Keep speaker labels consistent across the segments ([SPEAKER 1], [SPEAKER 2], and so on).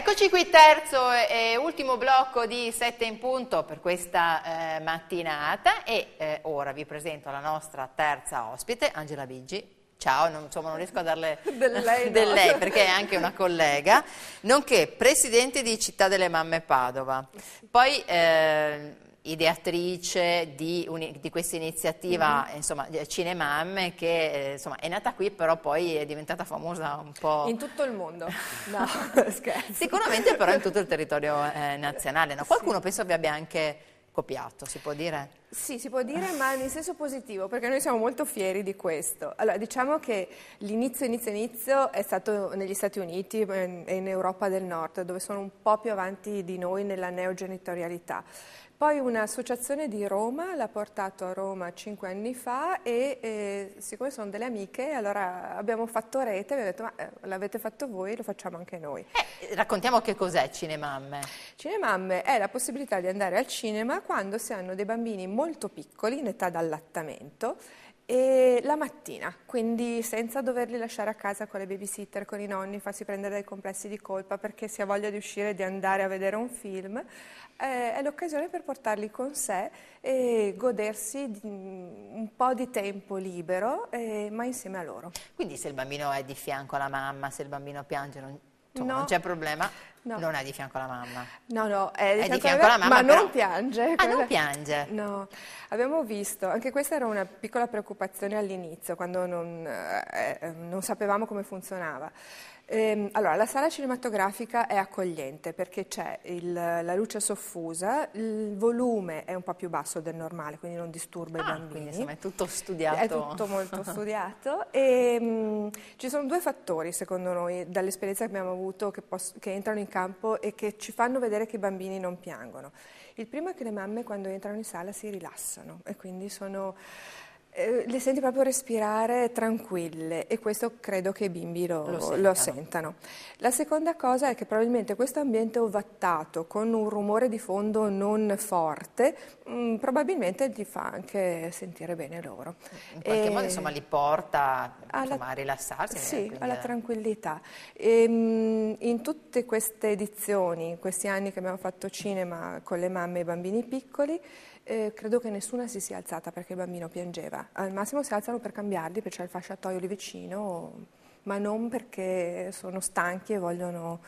[SPEAKER 1] Eccoci qui terzo e ultimo blocco di Sette in punto per questa eh, mattinata e eh, ora vi presento la nostra terza ospite, Angela Biggi. Ciao, non, insomma non riesco a darle del lei, del lei perché è anche una collega, nonché presidente di Città delle Mamme Padova. Poi eh, ideatrice di, di questa iniziativa mm insomma, eh, Cinemam che eh, insomma, è nata qui però poi è diventata famosa un po'... In tutto
[SPEAKER 2] il mondo, no scherzo.
[SPEAKER 1] Sicuramente però in tutto il territorio eh, nazionale, no? qualcuno sì. penso vi abbia anche copiato, si può dire?
[SPEAKER 2] Sì, si può dire, ma nel senso positivo, perché noi siamo molto fieri di questo. Allora, diciamo che l'inizio, inizio, inizio è stato negli Stati Uniti ehm, e in Europa del Nord, dove sono un po' più avanti di noi nella neogenitorialità. Poi un'associazione di Roma l'ha portato a Roma cinque anni fa e eh, siccome sono delle amiche, allora abbiamo fatto rete, abbiamo detto ma eh, l'avete fatto voi, lo facciamo anche noi. Eh, raccontiamo che cos'è Cinemamme. Cinemamme è la possibilità di andare al cinema quando si hanno dei bambini molto piccoli, in età d'allattamento, e la mattina, quindi senza doverli lasciare a casa con le babysitter, con i nonni, farsi prendere dai complessi di colpa perché si ha voglia di uscire e di andare a vedere un film, eh, è l'occasione per portarli con sé e godersi mm, un po' di tempo libero, eh, ma insieme a
[SPEAKER 1] loro. Quindi se il bambino è di fianco alla mamma, se il bambino piange, non, no. non c'è problema? No. Non è di fianco alla mamma.
[SPEAKER 2] No, no, è di, è di fianco, alla mamma. Ma però... non piange. Ah, non piange. No, abbiamo visto, anche questa era una piccola preoccupazione all'inizio, quando non, eh, eh non sapevamo come funzionava. Ehm, allora, la sala cinematografica è accogliente perché c'è la luce soffusa, il volume è un po' più basso del normale, quindi non disturba ah, i bambini. Quindi insomma è tutto studiato. È tutto molto studiato. E, ehm, mh, ci sono due fattori, secondo noi, dall'esperienza che abbiamo avuto, che, che entrano in campo e che ci fanno vedere che i bambini non piangono. Il primo è che le mamme quando entrano in sala si rilassano e quindi sono eh, le senti proprio respirare tranquille e questo credo che i bimbi lo, lo, lo, sentano. La seconda cosa è che probabilmente questo ambiente ovattato con un rumore di fondo non forte mh, mm, probabilmente li fa anche sentire bene loro.
[SPEAKER 1] In qualche e... modo insomma li porta alla... insomma, a rilassarsi. Sì, quindi... alla
[SPEAKER 2] tranquillità. E, ehm, mh, in tutte queste edizioni, in questi anni che abbiamo fatto cinema con le mamme e i bambini piccoli, eh, credo che nessuna si sia alzata perché il bambino piangeva. Al massimo si alzano per cambiarli, perché c'è il fasciatoio lì vicino, ma non perché sono stanchi e vogliono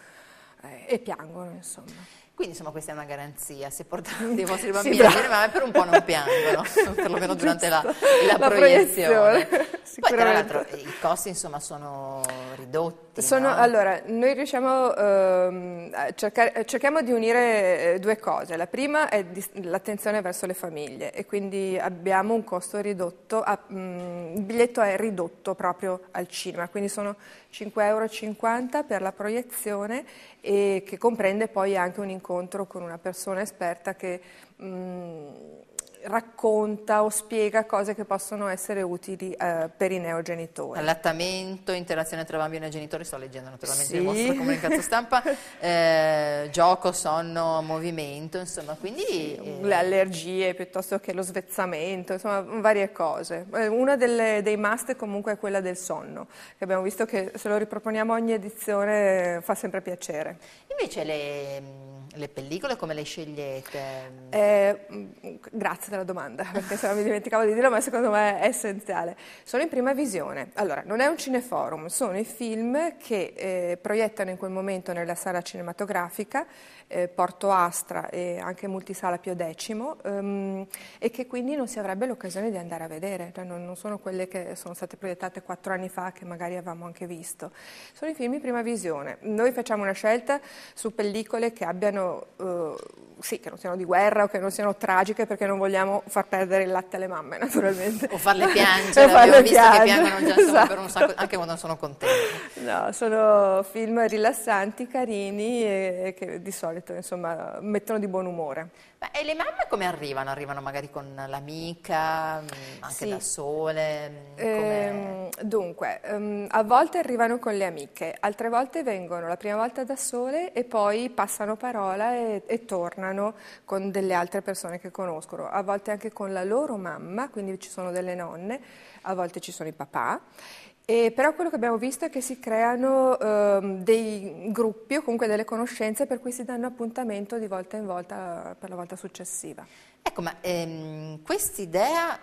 [SPEAKER 2] eh, e piangono, insomma.
[SPEAKER 1] Quindi insomma questa è una garanzia, se portate i vostri bambini sì, a dire ma per un po' non piangono, perlomeno durante la, la, la proiezione. proiezione. Poi tra l'altro i costi insomma sono ridotti
[SPEAKER 2] mattina? Sono, allora, noi riusciamo ehm, a cercare, cerchiamo di unire eh, due cose. La prima è di, l'attenzione verso le famiglie e quindi abbiamo un costo ridotto, a, mh, mm, il biglietto è ridotto proprio al cinema, quindi sono 5,50 euro per la proiezione e che comprende poi anche un incontro con una persona esperta che... Mh, mm, racconta o spiega cose che possono essere
[SPEAKER 1] utili eh, per i neogenitori. Allattamento, interazione tra bambino e genitori, sto leggendo naturalmente sì. il vostro comunicato stampa, eh, gioco, sonno, movimento, insomma, quindi... Sì, eh... Le allergie piuttosto che lo svezzamento, insomma, varie cose. Eh,
[SPEAKER 2] una delle, dei must comunque è quella del sonno, che abbiamo visto che se lo riproponiamo ogni edizione eh, fa
[SPEAKER 1] sempre piacere. Invece le, mm, le pellicole come le scegliete?
[SPEAKER 2] Eh, mm,
[SPEAKER 1] grazie grazie della domanda, perché
[SPEAKER 2] se no mi dimenticavo di dirlo, ma secondo me è essenziale. Sono in prima visione. Allora, non è un cineforum, sono i film che eh, proiettano in quel momento nella sala cinematografica eh, Porto Astra e anche Multisala Pio X ehm, e che quindi non si avrebbe l'occasione di andare a vedere, cioè non, non, sono quelle che sono state proiettate quattro anni fa che magari avevamo anche visto, sono i film in prima visione. Noi facciamo una scelta su pellicole che abbiano, eh, sì, che non siano di guerra o che non siano tragiche perché non vogliamo far perdere il latte alle mamme naturalmente. O farle piangere, o farle abbiamo visto piangere. che piangono già esatto. per un sacco, anche
[SPEAKER 1] quando sono contenta.
[SPEAKER 2] No, sono film rilassanti, carini e che di solito solito, insomma, mettono di buon umore.
[SPEAKER 1] Ma e le mamme come arrivano? Arrivano magari con l'amica, mm, anche sì. da sole? Mm, ehm, dunque, um, a volte arrivano con le amiche, altre volte
[SPEAKER 2] vengono la prima volta da sole e poi passano parola e, e tornano con delle altre persone che conoscono, a volte anche con la loro mamma, quindi ci sono delle nonne, a volte ci sono i papà e però quello che abbiamo visto è che si creano ehm, dei gruppi o comunque delle conoscenze per cui si danno appuntamento di volta in volta per
[SPEAKER 1] la volta successiva. Ecco, ma ehm, quest'idea,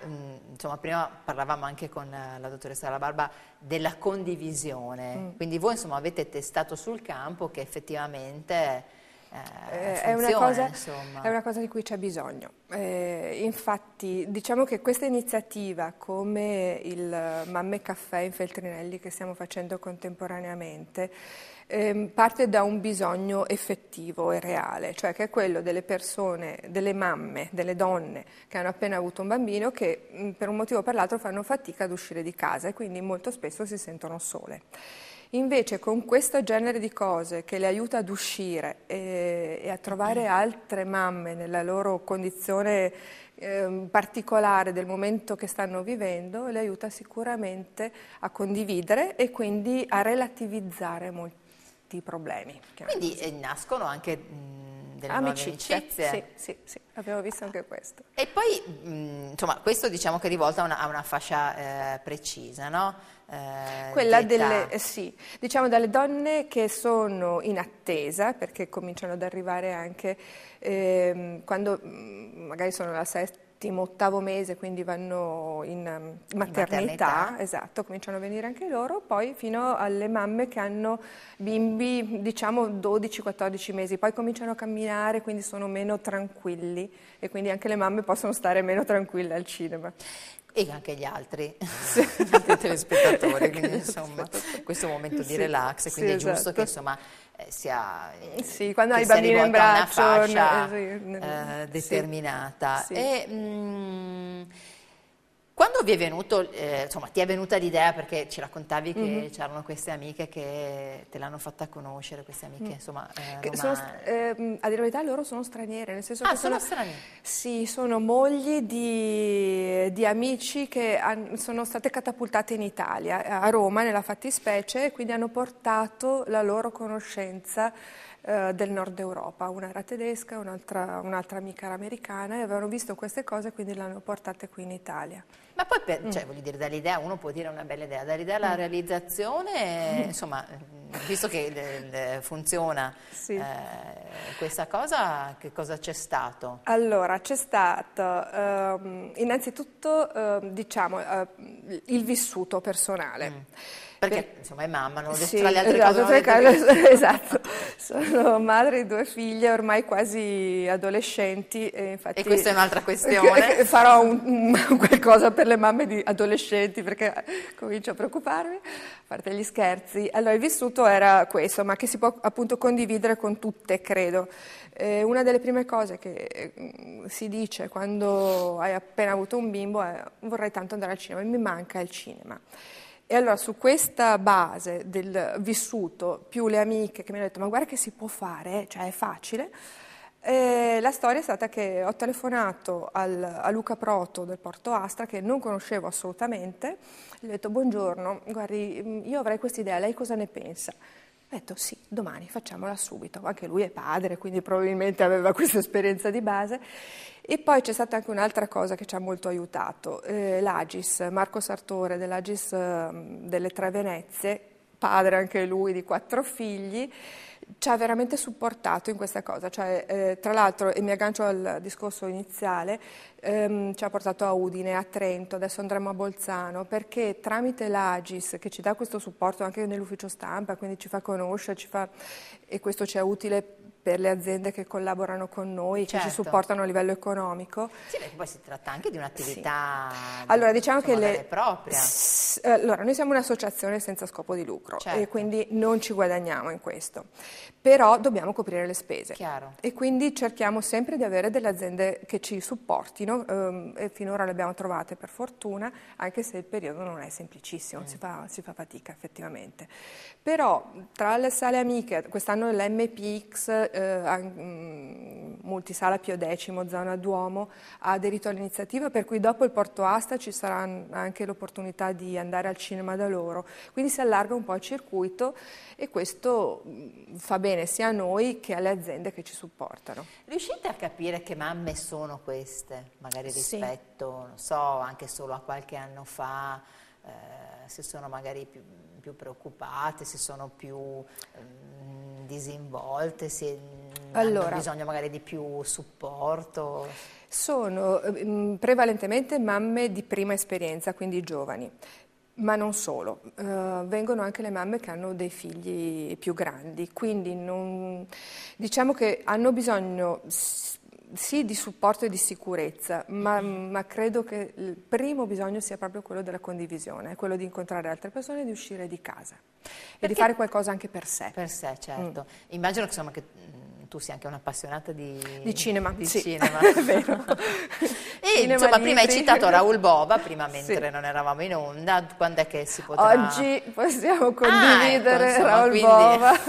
[SPEAKER 1] insomma prima parlavamo anche con eh, la dottoressa La Barba della condivisione, mm. quindi voi insomma avete testato sul campo che effettivamente funzione, eh, è, una cosa, è, una cosa, di cui c'è bisogno.
[SPEAKER 2] Eh, infatti diciamo che questa iniziativa come il Mamme Caffè in Feltrinelli che stiamo facendo contemporaneamente eh, parte da un bisogno effettivo e reale, cioè che è quello delle persone, delle mamme, delle donne che hanno appena avuto un bambino che mm, per un motivo o per l'altro fanno fatica ad uscire di casa e quindi molto spesso si sentono sole. Invece con questo genere di cose che le aiuta ad uscire e, e a trovare altre mamme nella loro condizione ehm, particolare del momento che stanno vivendo, le aiuta sicuramente a condividere e quindi a relativizzare
[SPEAKER 1] molti problemi. Quindi eh, nascono anche... Mh mhmm, delle amicizie. amicizie. Sì,
[SPEAKER 2] sì, sì, abbiamo visto anche questo. E
[SPEAKER 1] poi, mh, mhmm, insomma, questo diciamo che è rivolto a una, a una fascia eh, precisa, no? Eh, Quella delle, eh,
[SPEAKER 2] sì, diciamo dalle donne che sono in attesa, perché cominciano ad arrivare anche eh, quando mm, magari sono la sesta settimo, ottavo mese, quindi vanno mm, in maternità, maternità, esatto, cominciano a venire anche loro, poi fino alle mamme che hanno bimbi diciamo 12-14 mesi, poi cominciano a camminare, quindi sono meno tranquilli e quindi anche le mamme possono stare meno tranquille al cinema e anche gli altri, gli altri telespettatori, quindi insomma questo momento di relax, quindi è giusto esatto. che insomma
[SPEAKER 1] eh, sia eh, sì, quando hai bambini in braccio una fascia no, eh, sì, eh, determinata e, mh, mm, quando vi è venuto, eh, insomma, ti è venuta l'idea perché ci raccontavi che mm-hmm. c'erano queste amiche che te l'hanno fatta conoscere, queste amiche, mm insomma, eh, sono,
[SPEAKER 2] eh, a dire la verità, loro sono straniere, nel senso ah, che sono, sono straniere. Sì, sono mogli di, di amici che han, sono state catapultate in Italia, a Roma nella fattispecie, e quindi hanno portato la loro conoscenza eh, del nord Europa, una era tedesca, un'altra, un'altra amica era americana e avevano visto queste cose e quindi le hanno portate qui in Italia.
[SPEAKER 1] Ma poi, per, mm. cioè, voglio dire, dall'idea uno può dire una bella idea, dall'idea alla mm. realizzazione, mm. insomma, visto che le, eh, le funziona sì. eh, questa cosa, che cosa c'è stato?
[SPEAKER 2] Allora, c'è stato ehm, innanzitutto, eh, diciamo, eh, il vissuto personale. Mm. Perché insomma è mamma, non sì, tra le altre esatto, cose. Detto... esatto, sono madre di due figlie ormai quasi adolescenti. E, infatti, e questa è un'altra questione. Farò un, un, qualcosa per per le mamme di adolescenti perché eh, comincio a preoccuparmi, a parte gli scherzi. Allora, il vissuto era questo, ma che si può appunto condividere con tutte, credo. Eh, una delle prime cose che mm, si dice quando hai appena avuto un bimbo è vorrei tanto andare al cinema, mi manca il cinema. E allora su questa base del vissuto, più le amiche che mi hanno detto ma guarda che si può fare, cioè è facile, e eh, la storia è stata che ho telefonato al, a Luca Proto del Porto Astra, che non conoscevo assolutamente, gli ho detto buongiorno, guardi, mm, io avrei questa idea, lei cosa ne pensa? Ho detto sì, domani facciamola subito, anche lui è padre, quindi probabilmente aveva questa esperienza di base. E poi c'è stata anche un'altra cosa che ci ha molto aiutato, eh, l'Agis, Marco Sartore dell'Agis eh, delle Tre Venezie, padre anche lui di quattro figli, ci ha veramente supportato in questa cosa, cioè, eh, tra l'altro, e mi aggancio al discorso iniziale, ehm, ci ha portato a Udine, a Trento, adesso andremo a Bolzano, perché tramite l'Agis, che ci dà questo supporto anche nell'ufficio stampa, quindi ci fa conoscere, ci fa, e questo ci è utile per le aziende che collaborano con noi, certo. che ci certo. supportano a livello economico.
[SPEAKER 1] Sì, perché poi si tratta anche di un'attività sì.
[SPEAKER 2] allora, diciamo che le, propria. Eh, allora, noi siamo un'associazione senza scopo di lucro certo. e quindi non ci guadagniamo in questo, però dobbiamo coprire le spese. Chiaro. E quindi cerchiamo sempre di avere delle aziende che ci supportino ehm, e finora le abbiamo trovate per fortuna, anche se il periodo non è semplicissimo, mm. si, fa, si, fa, fatica effettivamente. Però tra le sale amiche, quest'anno l'MPX eh, mm, Multisala Pio X, zona Duomo, ha aderito all'iniziativa, per cui dopo il Porto Asta ci sarà anche l'opportunità di andare al cinema da loro. Quindi si allarga un po' il circuito e questo mm, fa bene sia a noi che alle aziende che ci supportano.
[SPEAKER 1] Riuscite a capire che mamme sono queste, magari rispetto, sì. non so, anche solo a qualche anno fa, eh, se sono magari più, più preoccupate, se sono più... Eh, disinvolte, se mm,
[SPEAKER 2] allora, hanno bisogno
[SPEAKER 1] magari di più supporto?
[SPEAKER 2] Sono eh, prevalentemente mamme di prima esperienza, quindi giovani. Ma non solo, uh, vengono anche le mamme che hanno dei figli più grandi, quindi non, diciamo che hanno bisogno sì di supporto e di sicurezza, ma, ma, credo che il primo bisogno sia proprio quello della condivisione, quello di incontrare altre persone e di uscire di casa Perché e di fare qualcosa anche per sé. Per
[SPEAKER 1] sé, mm. certo. Mm. Immagino insomma, che mm, tu sia anche un'appassionata di, di cinema. Di sì. cinema. È vero.
[SPEAKER 2] insomma, prima hai citato Raul
[SPEAKER 1] Bova, prima mentre sì. non eravamo in onda, quando è che si potrà... Oggi
[SPEAKER 2] possiamo ah, condividere ah, ecco, Raul quindi... Bova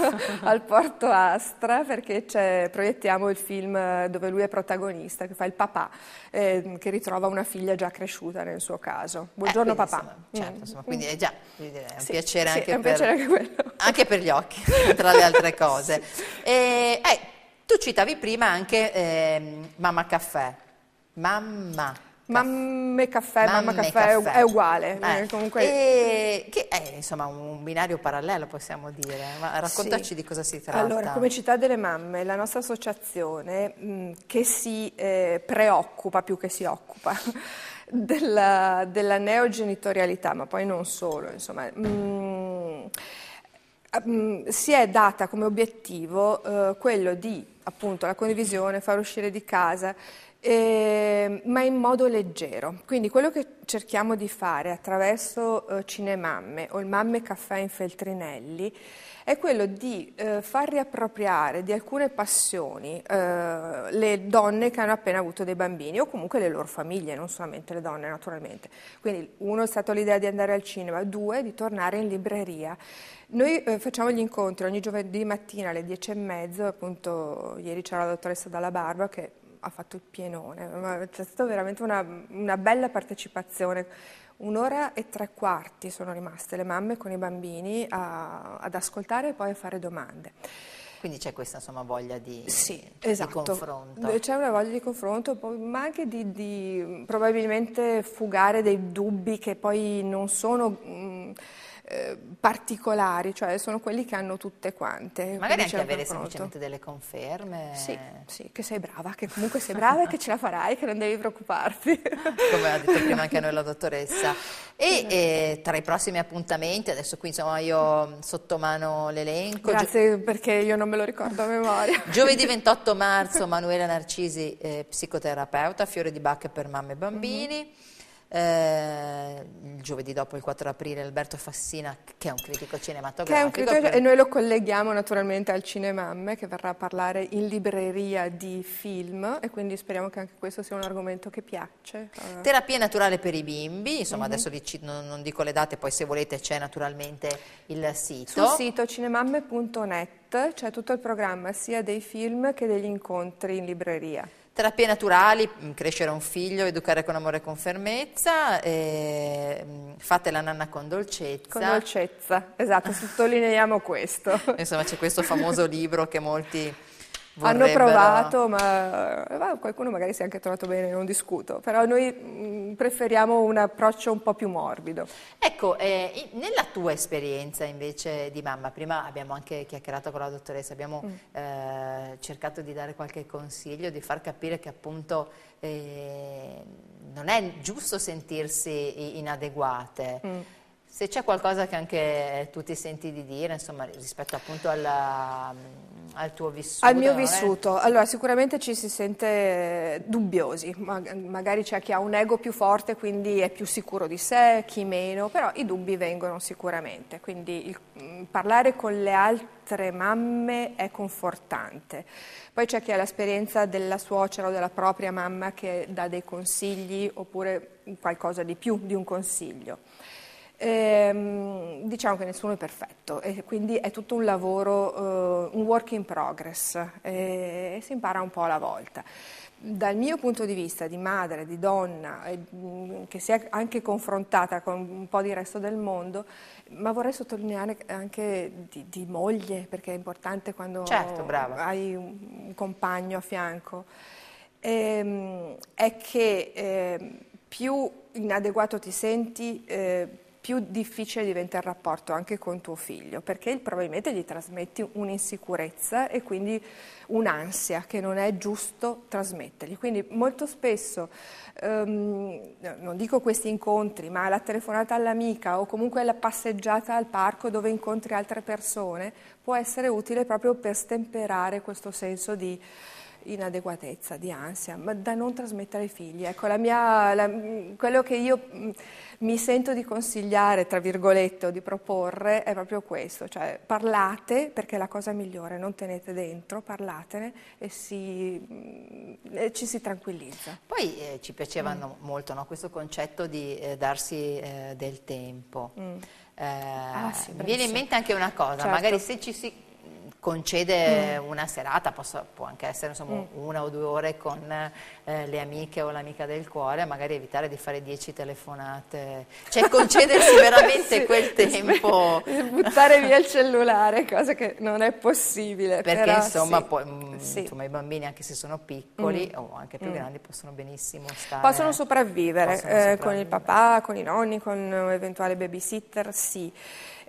[SPEAKER 2] al Porto Astra perché proiettiamo il film dove lui è protagonista, che fa il papà, eh, che ritrova una figlia già cresciuta nel suo caso. Eh, Buongiorno eh, quindi, papà.
[SPEAKER 1] Insomma, certo, mm. insomma, quindi è già dire, è un, sì, piacere, sì, anche è un per, piacere, anche, per, anche per gli occhi, tra le altre cose. E, eh, eh, tu citavi prima anche ehm, Mamma Caffè. Mamma.
[SPEAKER 2] Mamme
[SPEAKER 1] caffè, mamma caffè, caffè, è uguale. Eh. eh. Comunque... E che è insomma un binario parallelo possiamo dire, ma raccontaci sì. di cosa si tratta. Allora, come
[SPEAKER 2] Città delle Mamme, la nostra associazione mh, mm, che si eh, preoccupa più che si occupa della, della, neogenitorialità, ma poi non solo, insomma... Mh, mm, ah, mm, si è data come obiettivo eh, quello di appunto la condivisione, far uscire di casa eh, ma in modo leggero. Quindi quello che cerchiamo di fare attraverso eh, Cinemamme o il Mamme Caffè in Feltrinelli è quello di eh, far riappropriare di alcune passioni eh, le donne che hanno appena avuto dei bambini o comunque le loro famiglie, non solamente le donne naturalmente. Quindi uno è stato l'idea di andare al cinema, due di tornare in libreria. Noi eh, facciamo gli incontri ogni giovedì mattina alle 10 e mezzo, appunto ieri c'era la dottoressa Dalla Barba che ha fatto il pienone, c'è stata veramente una, una bella partecipazione. Un'ora e tre quarti sono rimaste le mamme con i bambini a, ad ascoltare e poi a fare
[SPEAKER 1] domande. Quindi c'è questa insomma, voglia di, sì, esatto. di confronto.
[SPEAKER 2] C'è una voglia di confronto, ma anche di, di probabilmente fugare dei dubbi che poi non sono... Mh, mm, eh, particolari, cioè sono quelli che hanno tutte quante. Magari anche avere pronto. semplicemente delle conferme. Sì, sì, che sei brava, che comunque sei brava e che
[SPEAKER 1] ce la farai, che non devi preoccuparti. Come ha detto prima anche a noi la dottoressa. E eh, tra i prossimi appuntamenti, adesso qui insomma io sotto mano l'elenco. Grazie perché io non me lo ricordo a memoria. Giovedì 28 marzo Manuela Narcisi, eh, psicoterapeuta, fiore di bacche per mamme e bambini. Mm -hmm. Eh, il giovedì dopo il 4 aprile Alberto Fassina che è un critico cinematografico un critico, e noi
[SPEAKER 2] lo colleghiamo naturalmente al Cinemamme che verrà a parlare in libreria di film e quindi speriamo che anche questo sia un argomento che piace eh.
[SPEAKER 1] terapia naturale per i bimbi insomma mm -hmm. adesso dici, non, non, dico le date poi se volete c'è naturalmente il sito sul sito
[SPEAKER 2] cinemamme.net Net c'è cioè tutto il programma sia dei film che degli incontri in libreria.
[SPEAKER 1] Terapie naturali, mm, crescere un figlio, educare con amore e con fermezza, e mm, fate la nanna con dolcezza. Con dolcezza, esatto, sottolineiamo questo. Insomma c'è questo famoso libro che molti Vorrebbero. Hanno provato,
[SPEAKER 2] ma eh, qualcuno magari si è anche trovato bene, non discuto, però noi mm, preferiamo un approccio un po'
[SPEAKER 1] più morbido. Ecco, eh, nella tua esperienza invece di mamma, prima abbiamo anche chiacchierato con la dottoressa, abbiamo mm. eh, cercato di dare qualche consiglio, di far capire che appunto eh, non è giusto sentirsi inadeguate. Mm se c'è qualcosa che anche tu ti senti di dire, insomma, rispetto appunto alla, mm, al tuo vissuto. Al mio vissuto.
[SPEAKER 2] È... Allora, sicuramente ci si sente dubbiosi. Mag magari c'è chi ha un ego più forte, quindi è più sicuro di sé, chi meno, però i dubbi vengono sicuramente. Quindi il, mm, parlare con le altre mamme è confortante. Poi c'è chi ha l'esperienza della suocera o della propria mamma che dà dei consigli oppure qualcosa di più di un consiglio. Ehm, diciamo che nessuno è perfetto e quindi è tutto un lavoro, eh, un work in progress eh, e si impara un po' alla volta. Dal mio punto di vista di madre, di donna, eh, che si è anche confrontata con un po' di resto del mondo, ma vorrei sottolineare anche di, di moglie, perché è importante quando certo, hai un, un, compagno a fianco, ehm, è che ehm, più inadeguato ti senti, eh, più difficile diventa il rapporto anche con tuo figlio, perché probabilmente gli trasmetti un'insicurezza e quindi un'ansia che non è giusto trasmettergli. Quindi molto spesso, ehm, non dico questi incontri, ma la telefonata all'amica o comunque la passeggiata al parco dove incontri altre persone può essere utile proprio per stemperare questo senso di inadeguatezza, di ansia, ma da non trasmettere ai figli. Ecco, la mia, la, quello che io mm, mi sento di consigliare, tra virgolette, o di proporre è proprio questo, cioè parlate perché è la cosa migliore, non tenete dentro, parlatene e, si, mm, e ci si
[SPEAKER 1] tranquillizza. Poi eh, ci piacevano mm. molto no? questo concetto di eh, darsi eh, del tempo. Mm. Eh, ah, sì, viene in mente anche una cosa, certo. magari se ci si concede mm. una serata, posso, può anche essere insomma, mm. una o due ore con eh, le amiche o l'amica del cuore, magari evitare di fare dieci telefonate, cioè concedersi veramente sì, quel tempo. Buttare via
[SPEAKER 2] il cellulare, cosa che non è
[SPEAKER 1] possibile. Perché però, insomma, sì. poi, mh, mm, sì. insomma, i bambini anche se sono piccoli mm. o anche più mm. grandi possono benissimo stare. Possono sopravvivere, possono sopravvivere. Eh, con il
[SPEAKER 2] papà, con i nonni, con un eventuale babysitter, sì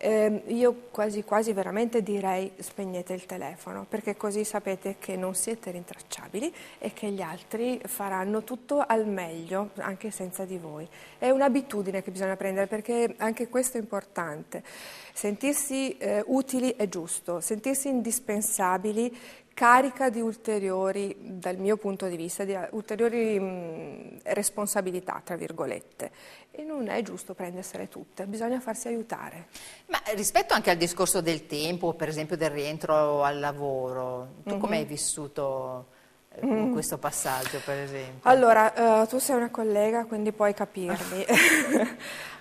[SPEAKER 2] eh, io quasi quasi veramente direi spegnete il telefono, perché così sapete che non siete rintracciabili e che gli altri faranno tutto al meglio, anche senza di voi. È un'abitudine che bisogna prendere, perché anche questo è importante. Sentirsi eh, utili è giusto, sentirsi indispensabili carica di ulteriori, dal mio punto di vista, di eh, ulteriori mh, mm, responsabilità, tra virgolette. E non è giusto prendersele tutte, bisogna farsi aiutare.
[SPEAKER 1] Ma rispetto anche al discorso del tempo, per esempio del rientro al lavoro, tu mm-hmm. come mhm. hai vissuto in eh, mm. questo passaggio, per esempio?
[SPEAKER 2] Allora, uh, tu sei una collega, quindi puoi capirmi.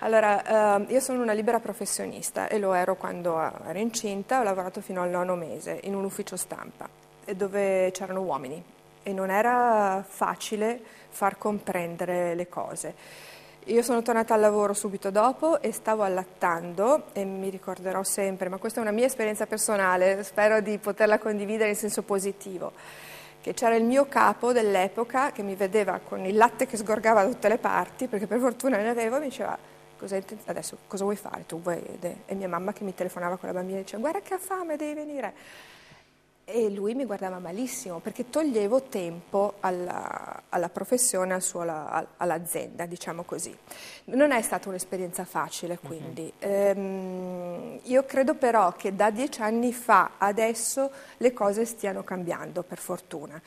[SPEAKER 2] allora, uh, io sono una libera professionista e lo ero quando ero incinta, ho lavorato fino al nono mese in un ufficio stampa dove c'erano uomini e non era facile far comprendere le cose. Io sono tornata al lavoro subito dopo e stavo allattando e mi ricorderò sempre, ma questa è una mia esperienza personale, spero di poterla condividere in senso positivo che c'era il mio capo dell'epoca che mi vedeva con il latte che sgorgava da tutte le parti, perché per fortuna ne avevo, e mi diceva cosa, adesso cosa vuoi fare? Tu vuoi? E mia mamma che mi telefonava con la bambina e diceva guarda che ha fame, devi venire. E lui mi guardava malissimo perché toglievo tempo alla, alla professione, al suo, alla, all'azienda, diciamo così. Non è stata un'esperienza facile mhm. quindi. Uh-huh. Ehm, io credo però che da dieci anni fa adesso le cose stiano cambiando, per fortuna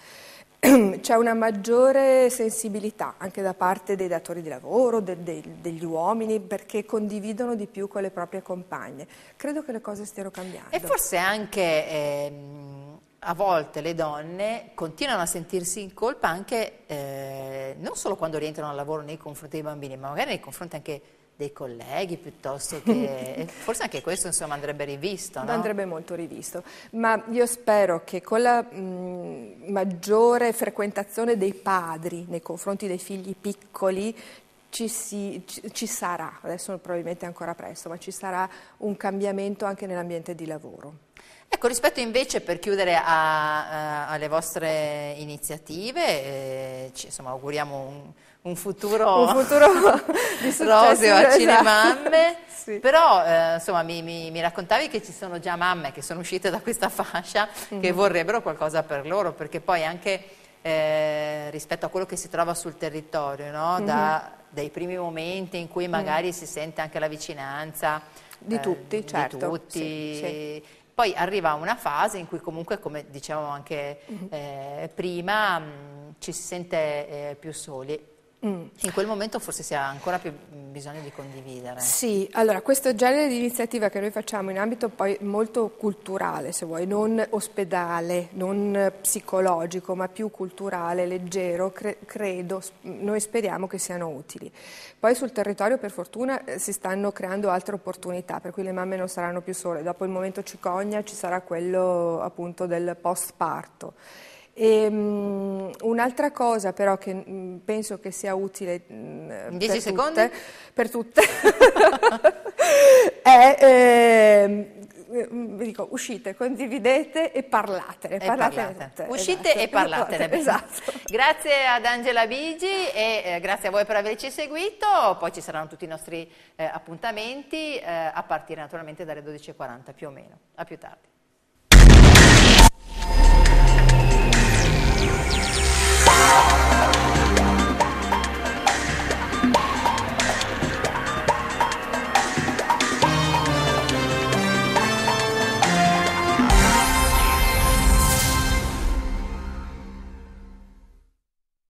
[SPEAKER 2] c'è una maggiore sensibilità anche da parte dei datori di lavoro, de, de, degli uomini, perché condividono di più con le proprie compagne. Credo che le cose stiano cambiando.
[SPEAKER 1] E forse anche... Ehm a volte le donne continuano a sentirsi in colpa anche eh, non solo quando rientrano al lavoro nei confronti dei bambini, ma magari nei confronti anche dei colleghi piuttosto che forse anche questo insomma andrebbe rivisto no? andrebbe molto rivisto
[SPEAKER 2] ma io spero che con la mh, mm, maggiore frequentazione dei padri nei confronti dei figli piccoli ci, si, ci, sarà, adesso probabilmente ancora presto, ma ci sarà un cambiamento anche nell'ambiente di lavoro.
[SPEAKER 1] Ecco, rispetto invece per chiudere a, a, alle vostre iniziative, eh, ci insomma, auguriamo un, un futuro, un futuro di roseo a esatto. Cinemamme, sì. però eh, insomma mi, mi, mi, raccontavi che ci sono già mamme che sono uscite da questa fascia mm -hmm. che mhm. vorrebbero qualcosa per loro, perché poi anche eh, rispetto a quello che si trova sul territorio, no? Mhm. da, dai primi momenti in cui mm. magari mm. si sente anche la vicinanza. Di eh, tutti, eh, certo. tutti. Sì, sì. Poi arriva una fase in cui comunque, come dicevamo anche mm -hmm. eh, prima, mh, mm, ci si sente eh, più soli Mm. In quel momento forse si ha ancora più bisogno di condividere. Sì,
[SPEAKER 2] allora questo genere di iniziativa che noi facciamo in ambito poi molto culturale, se vuoi, non ospedale, non psicologico, ma più culturale, leggero, cre- credo, noi speriamo che siano utili. Poi sul territorio per fortuna eh, si stanno creando altre opportunità, per cui le mamme non saranno più sole. Dopo il momento cicogna ci sarà quello appunto del post parto e, um, un'altra cosa però che mh, mm, penso che sia utile 10 mm, per, tutte, per, tutte, è eh, dico, uscite, condividete
[SPEAKER 1] e parlatene. E parlate. parlate. Uscite esatto. e parlatene. Esatto. Grazie ad Angela Bigi e eh, grazie a voi per averci seguito. Poi ci saranno tutti i nostri eh, appuntamenti eh, a partire naturalmente dalle 12.40 più o meno. A più tardi.